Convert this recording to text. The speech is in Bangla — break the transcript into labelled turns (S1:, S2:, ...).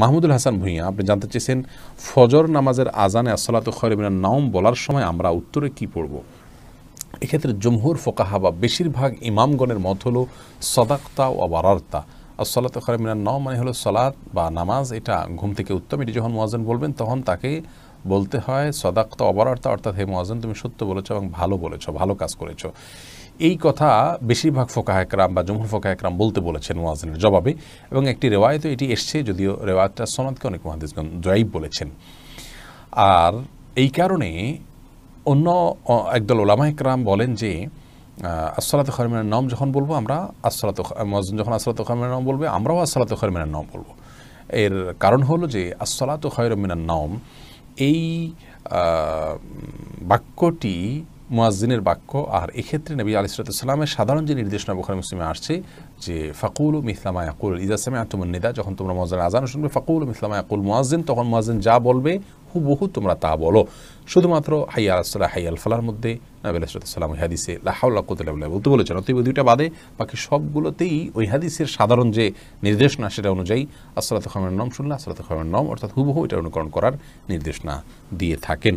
S1: মাহমুদুল হাসান ভূঁইয়া আপনি জানতে চেয়েছেন ফজর নামাজের আজানে আসলাত খরিবিনা নাম বলার সময় আমরা উত্তরে কি পড়ব এক্ষেত্রে জমহুর ফোকাহা বা বেশিরভাগ ইমামগণের মত হলো সদাক্তা ও বারার্তা আসলাত খরিমিনা নাম মানে হলো সলাৎ বা নামাজ এটা ঘুম থেকে উত্তম এটি যখন মহাজন বলবেন তখন তাকে বলতে হয় সদাক্ত অবরার্থ অর্থাৎ হে মহাজন তুমি সত্য বলেছ এবং ভালো বলেছ ভালো কাজ করেছ এই কথা বেশিরভাগ ফোকাহ বা জমুর ফোকাহ বলতে বলেছেন মোয়াজিনের জবাবে এবং একটি রেওয়ায়তে এটি এসছে যদিও রেওয়ায়তটা সনাদকে অনেক মহাদেশগণ জয়ীব বলেছেন আর এই কারণে অন্য একদল ওলামা একরাম বলেন যে আসলাত খরমিনের নাম যখন বলবো আমরা আসলাত মহাজন যখন আসলাত খরমিনের নাম বলবে আমরাও আসলাত খরমিনের নাম বলবো এর কারণ হলো যে আসলাত খয়রমিনার নাম এই বাক্যটি মুয়াজ্জিনের বাক্য আর এক্ষেত্রে নবী আলিসালামের সাধারণ যে নির্দেশনা বোখারি মুসলিমে আসছে যে ফাকুল মিসলামা ইয়াকুল ইজাসামে আতমুন্নিদা যখন তোমরা মুয়াজ্জিন আজান শুনবে ফাকুল মিসলামা ইয়াকুল মুয়াজ্জিন তখন মুয়াজ্জিন যা বলবে হুবহু তোমরা তা বলো শুধুমাত্র হাইয়া আলসালাহ হাই আলফালার মধ্যে নবী আলাহিসাল্লাম ওই হাদিসে লাহাউল্লা কুতুল্লাহ বলতে বলেছেন অতএব দুইটা বাদে বাকি সবগুলোতেই ওই হাদিসের সাধারণ যে নির্দেশনা সেটা অনুযায়ী আসলাত খামের নম শুনলে আসলাত খামের নম অর্থাৎ হুবহু এটা অনুকরণ করার নির্দেশনা দিয়ে থাকেন